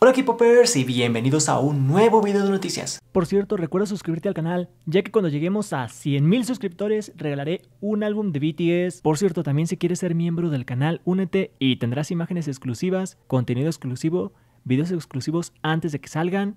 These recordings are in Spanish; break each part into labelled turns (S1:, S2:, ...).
S1: Hola equipo y bienvenidos a un nuevo video de noticias. Por cierto, recuerda suscribirte al canal, ya que cuando lleguemos a 100.000 suscriptores regalaré un álbum de BTS. Por cierto, también si quieres ser miembro del canal, únete y tendrás imágenes exclusivas, contenido exclusivo, videos exclusivos antes de que salgan,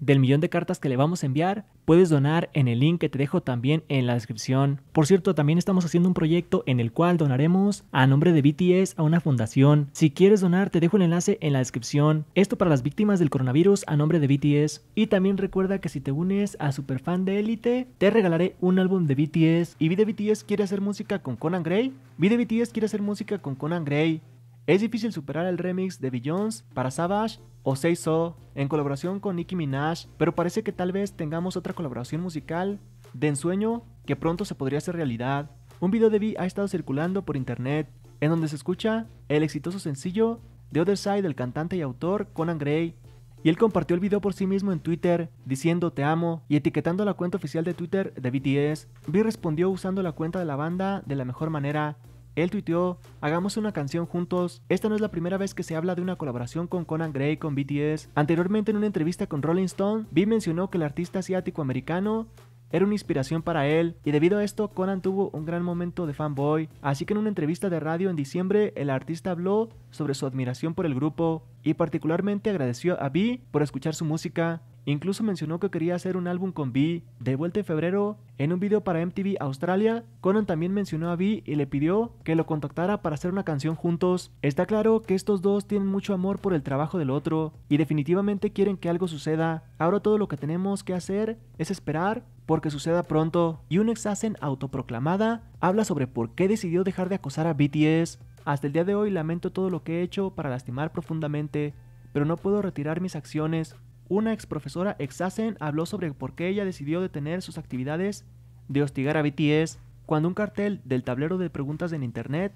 S1: del millón de cartas que le vamos a enviar, puedes donar en el link que te dejo también en la descripción. Por cierto, también estamos haciendo un proyecto en el cual donaremos a nombre de BTS a una fundación. Si quieres donar, te dejo el enlace en la descripción. Esto para las víctimas del coronavirus a nombre de BTS. Y también recuerda que si te unes a Superfan de Elite, te regalaré un álbum de BTS. Y V BTS quiere hacer música con Conan Gray. ¿V BTS quiere hacer música con Conan Gray. Es difícil superar el remix de Beyoncé para Savage o So en colaboración con Nicki Minaj, pero parece que tal vez tengamos otra colaboración musical de ensueño que pronto se podría hacer realidad. Un video de V ha estado circulando por internet en donde se escucha el exitoso sencillo The Other Side del cantante y autor Conan Gray. Y él compartió el video por sí mismo en Twitter, diciendo te amo y etiquetando la cuenta oficial de Twitter de BTS. V respondió usando la cuenta de la banda de la mejor manera, él tuiteó, hagamos una canción juntos, esta no es la primera vez que se habla de una colaboración con Conan Gray con BTS. Anteriormente en una entrevista con Rolling Stone, B mencionó que el artista asiático-americano era una inspiración para él y debido a esto Conan tuvo un gran momento de fanboy, así que en una entrevista de radio en diciembre el artista habló sobre su admiración por el grupo y particularmente agradeció a B por escuchar su música. Incluso mencionó que quería hacer un álbum con V de vuelta en febrero en un video para MTV Australia. Conan también mencionó a V y le pidió que lo contactara para hacer una canción juntos. Está claro que estos dos tienen mucho amor por el trabajo del otro y definitivamente quieren que algo suceda. Ahora todo lo que tenemos que hacer es esperar porque suceda pronto. Y un ex autoproclamada habla sobre por qué decidió dejar de acosar a BTS. Hasta el día de hoy lamento todo lo que he hecho para lastimar profundamente, pero no puedo retirar mis acciones una ex profesora ex-SASEN habló sobre por qué ella decidió detener sus actividades de hostigar a BTS cuando un cartel del tablero de preguntas en internet,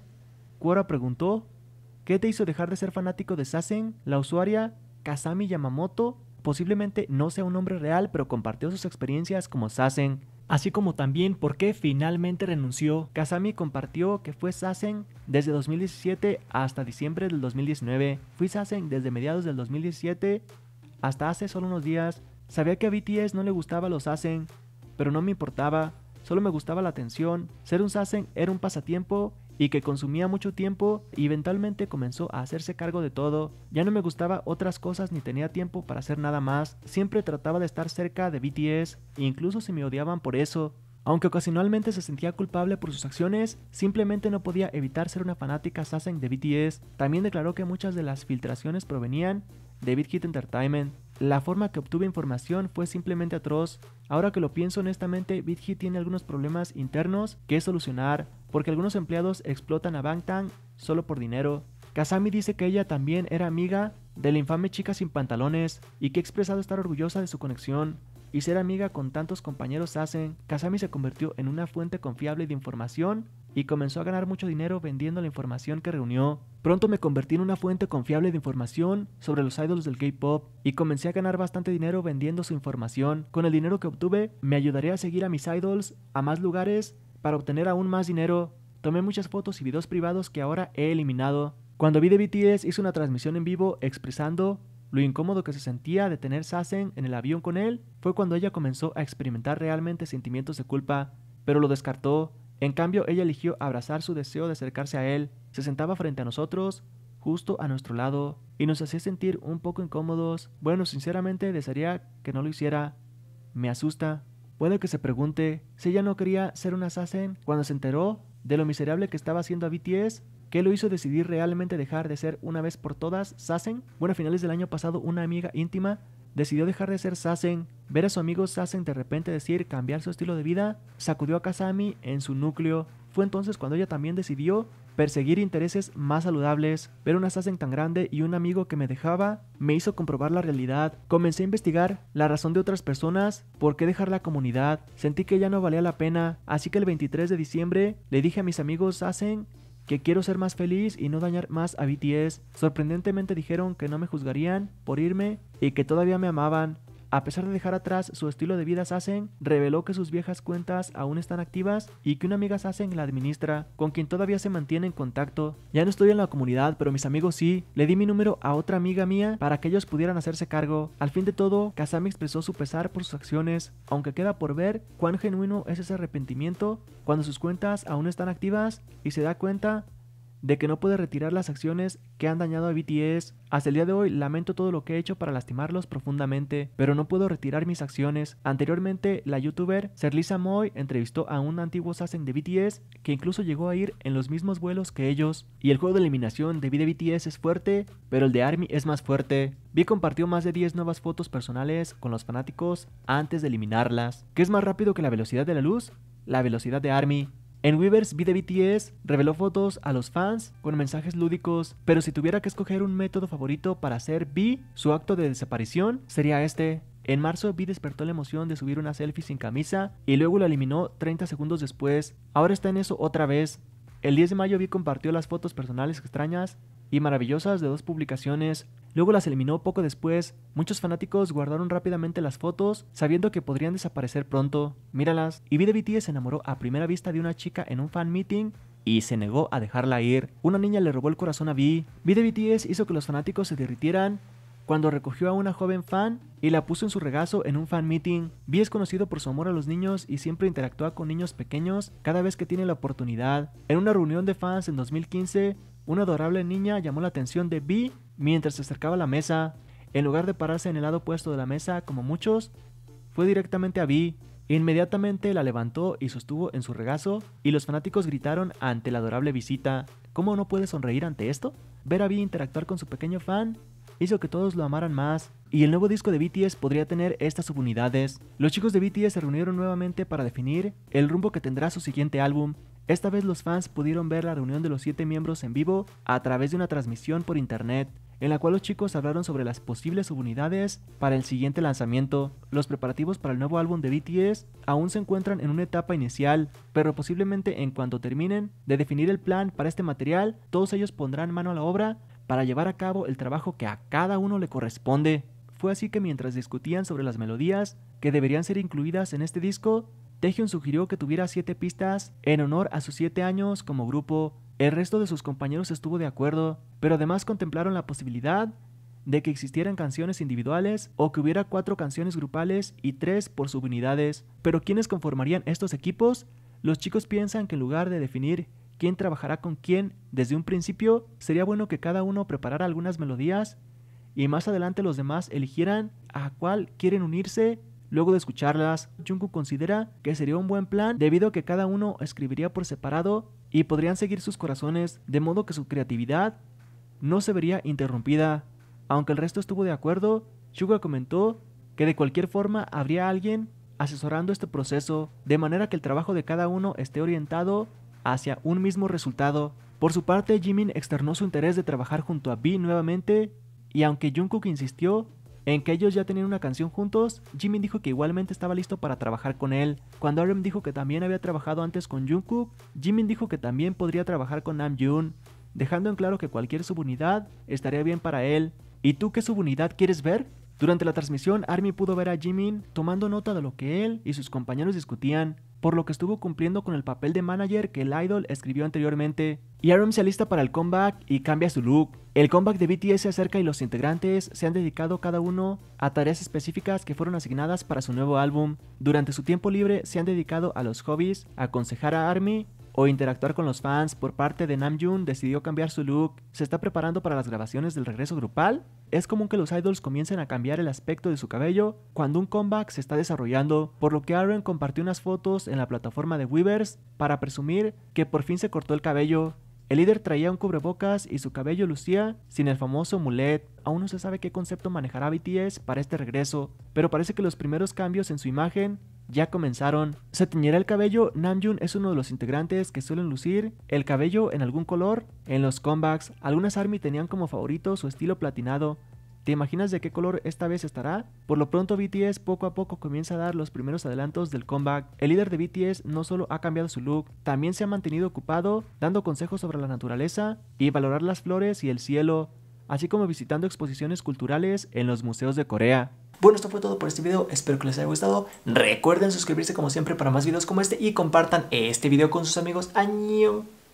S1: Quora preguntó, ¿qué te hizo dejar de ser fanático de Sassen? La usuaria Kasami Yamamoto posiblemente no sea un hombre real, pero compartió sus experiencias como SASEN. Así como también por qué finalmente renunció. Kasami compartió que fue Sassen desde 2017 hasta diciembre del 2019. Fui Sassen desde mediados del 2017 hasta hace solo unos días, sabía que a BTS no le gustaba los Asen, pero no me importaba, solo me gustaba la atención, ser un Sasen era un pasatiempo y que consumía mucho tiempo y eventualmente comenzó a hacerse cargo de todo. Ya no me gustaba otras cosas ni tenía tiempo para hacer nada más, siempre trataba de estar cerca de BTS, incluso si me odiaban por eso. Aunque ocasionalmente se sentía culpable por sus acciones, simplemente no podía evitar ser una fanática Sasen de BTS. También declaró que muchas de las filtraciones provenían de BitHit Entertainment. La forma que obtuve información fue simplemente atroz. Ahora que lo pienso honestamente, BitHit tiene algunos problemas internos que solucionar, porque algunos empleados explotan a Bangtan solo por dinero. Kasami dice que ella también era amiga de la infame chica sin pantalones y que ha expresado estar orgullosa de su conexión y ser amiga con tantos compañeros hacen, Kasami se convirtió en una fuente confiable de información y comenzó a ganar mucho dinero vendiendo la información que reunió. Pronto me convertí en una fuente confiable de información sobre los idols del K-pop y comencé a ganar bastante dinero vendiendo su información. Con el dinero que obtuve, me ayudaré a seguir a mis idols a más lugares para obtener aún más dinero. Tomé muchas fotos y videos privados que ahora he eliminado. Cuando vi de BTS hice una transmisión en vivo expresando lo incómodo que se sentía de tener Sassen en el avión con él fue cuando ella comenzó a experimentar realmente sentimientos de culpa, pero lo descartó. En cambio, ella eligió abrazar su deseo de acercarse a él, se sentaba frente a nosotros, justo a nuestro lado, y nos hacía sentir un poco incómodos. Bueno, sinceramente desearía que no lo hiciera. Me asusta. Puede que se pregunte si ella no quería ser una Sassen cuando se enteró de lo miserable que estaba haciendo a BTS ¿Qué lo hizo decidir realmente dejar de ser una vez por todas Sassen? Bueno, a finales del año pasado una amiga íntima decidió dejar de ser Sassen, ver a su amigo Sassen de repente decir cambiar su estilo de vida, sacudió a Kasami en su núcleo. Fue entonces cuando ella también decidió perseguir intereses más saludables, ver una Sassen tan grande y un amigo que me dejaba me hizo comprobar la realidad. Comencé a investigar la razón de otras personas, por qué dejar la comunidad. Sentí que ya no valía la pena, así que el 23 de diciembre le dije a mis amigos Sassen que quiero ser más feliz y no dañar más a BTS. Sorprendentemente dijeron que no me juzgarían por irme y que todavía me amaban. A pesar de dejar atrás su estilo de vida Sassen, reveló que sus viejas cuentas aún están activas y que una amiga Sassen la administra, con quien todavía se mantiene en contacto. Ya no estoy en la comunidad, pero mis amigos sí. Le di mi número a otra amiga mía para que ellos pudieran hacerse cargo. Al fin de todo, Kazami expresó su pesar por sus acciones, aunque queda por ver cuán genuino es ese arrepentimiento cuando sus cuentas aún están activas y se da cuenta de que no puede retirar las acciones que han dañado a BTS. Hasta el día de hoy lamento todo lo que he hecho para lastimarlos profundamente, pero no puedo retirar mis acciones. Anteriormente, la youtuber Serlisa Moy entrevistó a un antiguo Sassen de BTS que incluso llegó a ir en los mismos vuelos que ellos. Y el juego de eliminación de BTS es fuerte, pero el de ARMY es más fuerte. Vi compartió más de 10 nuevas fotos personales con los fanáticos antes de eliminarlas. ¿Qué es más rápido que la velocidad de la luz? La velocidad de ARMY. En Weavers BDBTS de BTS reveló fotos a los fans con mensajes lúdicos, pero si tuviera que escoger un método favorito para hacer B su acto de desaparición, sería este. En marzo, B despertó la emoción de subir una selfie sin camisa y luego la eliminó 30 segundos después. Ahora está en eso otra vez. El 10 de mayo Vi compartió las fotos personales extrañas y maravillosas de dos publicaciones, luego las eliminó poco después, muchos fanáticos guardaron rápidamente las fotos sabiendo que podrían desaparecer pronto, míralas, y Vi de BTS se enamoró a primera vista de una chica en un fan meeting y se negó a dejarla ir. Una niña le robó el corazón a Vi. Vi de BTS hizo que los fanáticos se derritieran cuando recogió a una joven fan y la puso en su regazo en un fan meeting. Vi es conocido por su amor a los niños y siempre interactúa con niños pequeños cada vez que tiene la oportunidad. En una reunión de fans en 2015, una adorable niña llamó la atención de Vi mientras se acercaba a la mesa. En lugar de pararse en el lado opuesto de la mesa como muchos, fue directamente a Vi. Inmediatamente la levantó y sostuvo en su regazo y los fanáticos gritaron ante la adorable visita. ¿Cómo no puede sonreír ante esto? Ver a Vi interactuar con su pequeño fan hizo que todos lo amaran más y el nuevo disco de BTS podría tener estas subunidades. Los chicos de BTS se reunieron nuevamente para definir el rumbo que tendrá su siguiente álbum. Esta vez los fans pudieron ver la reunión de los siete miembros en vivo a través de una transmisión por internet en la cual los chicos hablaron sobre las posibles subunidades para el siguiente lanzamiento. Los preparativos para el nuevo álbum de BTS aún se encuentran en una etapa inicial, pero posiblemente en cuanto terminen de definir el plan para este material, todos ellos pondrán mano a la obra para llevar a cabo el trabajo que a cada uno le corresponde. Fue así que mientras discutían sobre las melodías que deberían ser incluidas en este disco, Tejun sugirió que tuviera siete pistas en honor a sus siete años como grupo. El resto de sus compañeros estuvo de acuerdo, pero además contemplaron la posibilidad de que existieran canciones individuales o que hubiera cuatro canciones grupales y tres por subunidades. Pero ¿quiénes conformarían estos equipos? Los chicos piensan que en lugar de definir quién trabajará con quién. Desde un principio sería bueno que cada uno preparara algunas melodías y más adelante los demás eligieran a cuál quieren unirse. Luego de escucharlas, Jungkook considera que sería un buen plan debido a que cada uno escribiría por separado y podrían seguir sus corazones, de modo que su creatividad no se vería interrumpida. Aunque el resto estuvo de acuerdo, Suga comentó que de cualquier forma habría alguien asesorando este proceso, de manera que el trabajo de cada uno esté orientado hacia un mismo resultado. Por su parte, Jimin externó su interés de trabajar junto a Bee nuevamente, y aunque Jungkook insistió en que ellos ya tenían una canción juntos, Jimin dijo que igualmente estaba listo para trabajar con él. Cuando RM dijo que también había trabajado antes con Jungkook, Jimin dijo que también podría trabajar con Namjoon, dejando en claro que cualquier subunidad estaría bien para él. ¿Y tú qué subunidad quieres ver? Durante la transmisión, Army pudo ver a Jimin tomando nota de lo que él y sus compañeros discutían, por lo que estuvo cumpliendo con el papel de manager que el idol escribió anteriormente. Y RM se alista para el comeback y cambia su look. El comeback de BTS se acerca y los integrantes se han dedicado cada uno a tareas específicas que fueron asignadas para su nuevo álbum. Durante su tiempo libre se han dedicado a los hobbies, a aconsejar a Army o interactuar con los fans por parte de Namjoon, decidió cambiar su look, se está preparando para las grabaciones del regreso grupal. Es común que los idols comiencen a cambiar el aspecto de su cabello cuando un comeback se está desarrollando, por lo que Aaron compartió unas fotos en la plataforma de Weavers para presumir que por fin se cortó el cabello. El líder traía un cubrebocas y su cabello lucía sin el famoso mulet. Aún no se sabe qué concepto manejará BTS para este regreso, pero parece que los primeros cambios en su imagen ya comenzaron. Se teñirá el cabello. Namjoon es uno de los integrantes que suelen lucir el cabello en algún color en los comebacks. Algunas ARMY tenían como favorito su estilo platinado. ¿Te imaginas de qué color esta vez estará? Por lo pronto BTS poco a poco comienza a dar los primeros adelantos del comeback. El líder de BTS no solo ha cambiado su look, también se ha mantenido ocupado dando consejos sobre la naturaleza y valorar las flores y el cielo, así como visitando exposiciones culturales en los museos de Corea. Bueno, esto fue todo por este video, espero que les haya gustado. Recuerden suscribirse como siempre para más videos como este y compartan este video con sus amigos. Año.